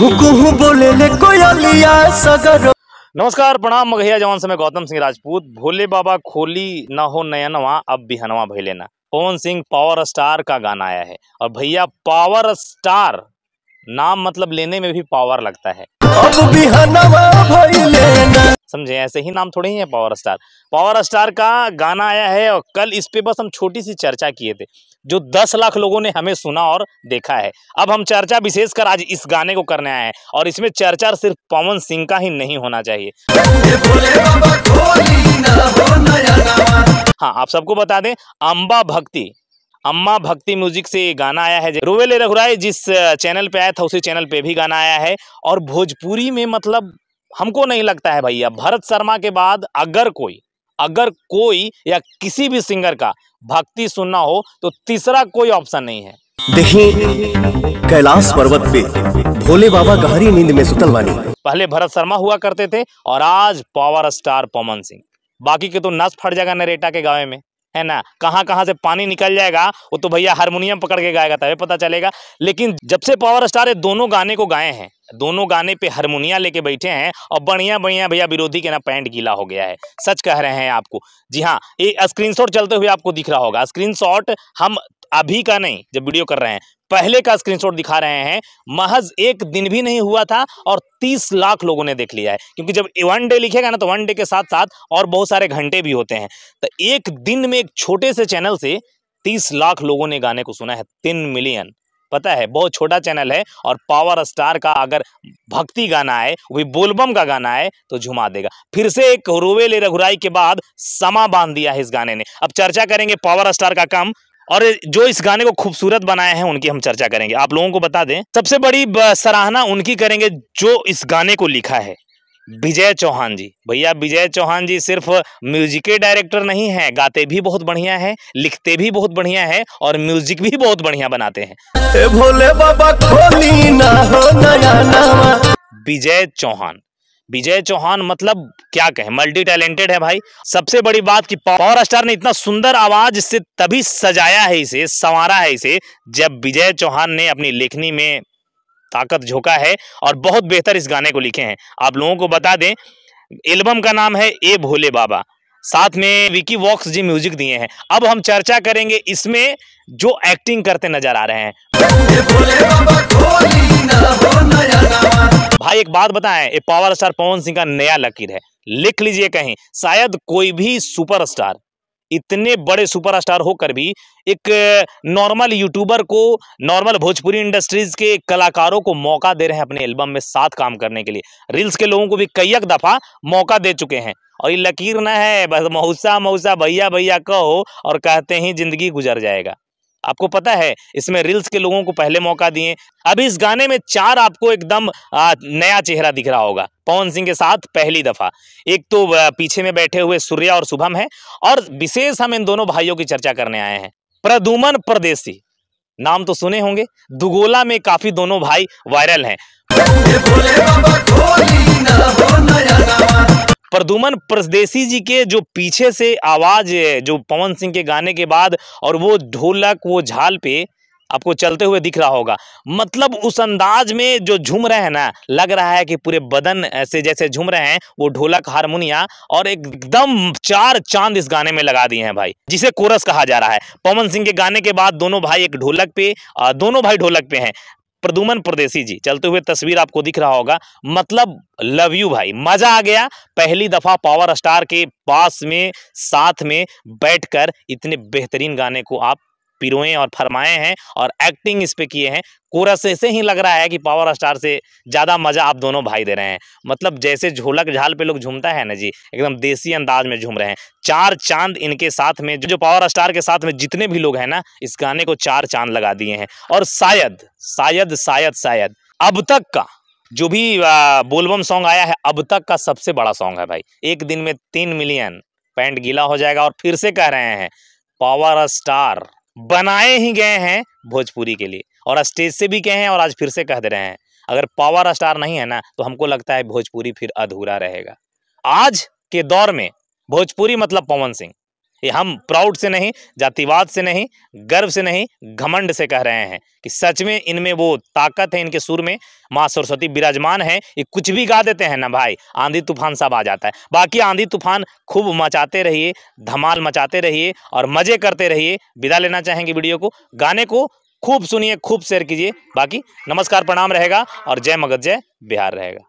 कुहु कुहु बोले ले नमस्कार प्रणाम मघैया जवान समय गौतम सिंह राजपूत भोले बाबा खोली न हो नयनवा अब बिहनवा भैले लेना पवन सिंह पावर स्टार का गाना आया है और भैया पावर स्टार नाम मतलब लेने में भी पावर लगता है अब बिहनवा भैले लेना समझे ऐसे ही नाम थोड़े ही है पावर स्टार पावर स्टार का गाना आया है और कल इस पे बस हम छोटी सी चर्चा किए थे जो दस लाख लोगों ने हमें सुना और देखा है अब हम चर्चा विशेषकर आज इस गाने को करने आए हैं और इसमें चर्चा सिर्फ पवन सिंह का ही नहीं होना चाहिए हाँ आप सबको बता दें अम्बा भक्ति अम्मा भक्ति म्यूजिक से गाना आया है रोवेले रघुराय जिस चैनल पे आया था उसी चैनल पे भी गाना आया है और भोजपुरी में मतलब हमको नहीं लगता है भैया भरत शर्मा के बाद अगर कोई अगर कोई या किसी भी सिंगर का भक्ति सुनना हो तो तीसरा कोई ऑप्शन नहीं है देखिए कैलाश पर्वत पे भोले बाबा गहरी नींद में सुतल वाली पहले भरत शर्मा हुआ करते थे और आज पावर स्टार पवन सिंह बाकी के तो नस फट जाएगा नरेटा के गावे में है ना कहाँ कहाँ से पानी निकल जाएगा वो तो भैया हारमोनियम पकड़ के गाएगा तभी पता चलेगा लेकिन जब से पावर स्टार है दोनों गाने को गाए हैं दोनों गाने पे हारमोनिया लेके बैठे हैं और बढ़िया बढ़िया भैया विरोधी के ना पैंट गीला हो गया है सच कह रहे हैं आपको जी हाँ ये स्क्रीनशॉट चलते हुए आपको दिख रहा होगा स्क्रीनशॉट हम अभी का नहीं जब वीडियो कर रहे हैं पहले का स्क्रीनशॉट दिखा रहे हैं महज एक दिन भी नहीं हुआ था और 30 लाख लोगों ने देख लिया है क्योंकि जब वन डे लिखेगा ना तो वन डे के साथ साथ और बहुत सारे घंटे भी होते हैं तो एक दिन में एक छोटे से चैनल से 30 लाख लोगों ने गाने को सुना है तीन मिलियन पता है बहुत छोटा चैनल है और पावर स्टार का अगर भक्ति गाना है वही बोलबम का गाना है तो झुमा देगा फिर से एक रोवेले रघुराई के बाद समा बांध दिया है इस गाने ने अब चर्चा करेंगे पावर स्टार का कम और जो इस गाने को खूबसूरत बनाए हैं उनकी हम चर्चा करेंगे आप लोगों को बता दें सबसे बड़ी सराहना उनकी करेंगे जो इस गाने को लिखा है विजय चौहान जी भैया विजय चौहान जी सिर्फ म्यूजिक डायरेक्टर नहीं हैं गाते भी बहुत बढ़िया हैं लिखते भी बहुत बढ़िया हैं और म्यूजिक भी बहुत बढ़िया बनाते हैं विजय चौहान विजय चौहान मतलब क्या कहे मल्टी टैलेंटेड है भाई सबसे बड़ी बात कि पावर स्टार ने इतना सुंदर आवाज से तभी सजाया है इसे संवारा है इसे जब विजय चौहान ने अपनी लेखनी में ताकत झोंका है और बहुत बेहतर इस गाने को लिखे हैं आप लोगों को बता दें एल्बम का नाम है ए भोले बाबा साथ में विकी वॉक्स जी म्यूजिक दिए हैं अब हम चर्चा करेंगे इसमें जो एक्टिंग करते नजर आ रहे हैं भाई एक बात बताएं ये पावर स्टार पवन सिंह का नया लकीर है लिख लीजिए कहीं शायद कोई भी सुपरस्टार इतने बड़े सुपरस्टार होकर भी एक नॉर्मल यूट्यूबर को नॉर्मल भोजपुरी इंडस्ट्रीज के कलाकारों को मौका दे रहे हैं अपने एल्बम में साथ काम करने के लिए रील्स के लोगों को भी कई एक दफ़ा मौका दे चुके हैं और ये लकीर ना है बस महुसा महुसा भैया भैया कहो और कहते ही जिंदगी गुजर जाएगा आपको पता है इसमें रील्स के लोगों को पहले मौका दिए अभी इस गाने में चार आपको एकदम नया चेहरा दिख रहा होगा पवन सिंह के साथ पहली दफा एक तो पीछे में बैठे हुए सूर्या और शुभम है और विशेष हम इन दोनों भाइयों की चर्चा करने आए हैं प्रदुमन परदेसी नाम तो सुने होंगे दुगोला में काफी दोनों भाई वायरल हैं प्रदुमन परदेसी जी के जो पीछे से आवाज़ जो पवन सिंह के गाने के बाद और वो ढोलक वो झाल पे आपको चलते हुए दिख रहा होगा मतलब उस अंदाज में जो झूम रहे हैं ना लग रहा है कि पूरे बदन से जैसे झूम रहे हैं वो ढोलक हारमोनिया और एकदम चार चांद इस गाने में लगा दिए हैं भाई जिसे कोरस कहा जा रहा है पवन सिंह के गाने के बाद दोनों भाई एक ढोलक पे दोनों भाई ढोलक पे हैं प्रदुमन प्रदेशी जी चलते हुए तस्वीर आपको दिख रहा होगा मतलब लव यू भाई मजा आ गया पहली दफा पावर स्टार के पास में साथ में बैठकर इतने बेहतरीन गाने को आप पिरोए और फरमाए हैं और एक्टिंग इस पे किए हैं कोरस ऐसे ही लग रहा है कि पावर स्टार से ज़्यादा मज़ा आप दोनों भाई दे रहे हैं मतलब जैसे झोलक झाल पे लोग झूमता है ना जी एकदम देसी अंदाज में झूम रहे हैं चार चांद इनके साथ में जो पावर स्टार के साथ में जितने भी लोग हैं ना इस गाने को चार चांद लगा दिए हैं और शायद शायद शायद शायद अब तक का जो भी बोलबम सॉन्ग आया है अब तक का सबसे बड़ा सॉन्ग है भाई एक दिन में तीन मिलियन पैंट गीला हो जाएगा और फिर से कह रहे हैं पावर स्टार बनाए ही गए हैं भोजपुरी के लिए और स्टेज से भी कहे हैं और आज फिर से कह दे रहे हैं अगर पावर स्टार नहीं है ना तो हमको लगता है भोजपुरी फिर अधूरा रहेगा आज के दौर में भोजपुरी मतलब पवन सिंह ये हम प्राउड से नहीं जातिवाद से नहीं गर्व से नहीं घमंड से कह रहे हैं कि सच में इनमें वो ताकत है इनके सुर में माँ सरस्वती विराजमान है ये कुछ भी गा देते हैं ना भाई आंधी तूफान सब आ जाता है बाकी आंधी तूफान खूब मचाते रहिए धमाल मचाते रहिए और मज़े करते रहिए विदा लेना चाहेंगे वीडियो को गाने को खूब सुनिए खूब शेयर कीजिए बाकी नमस्कार प्रणाम रहेगा और जय मगध जय बिहार रहेगा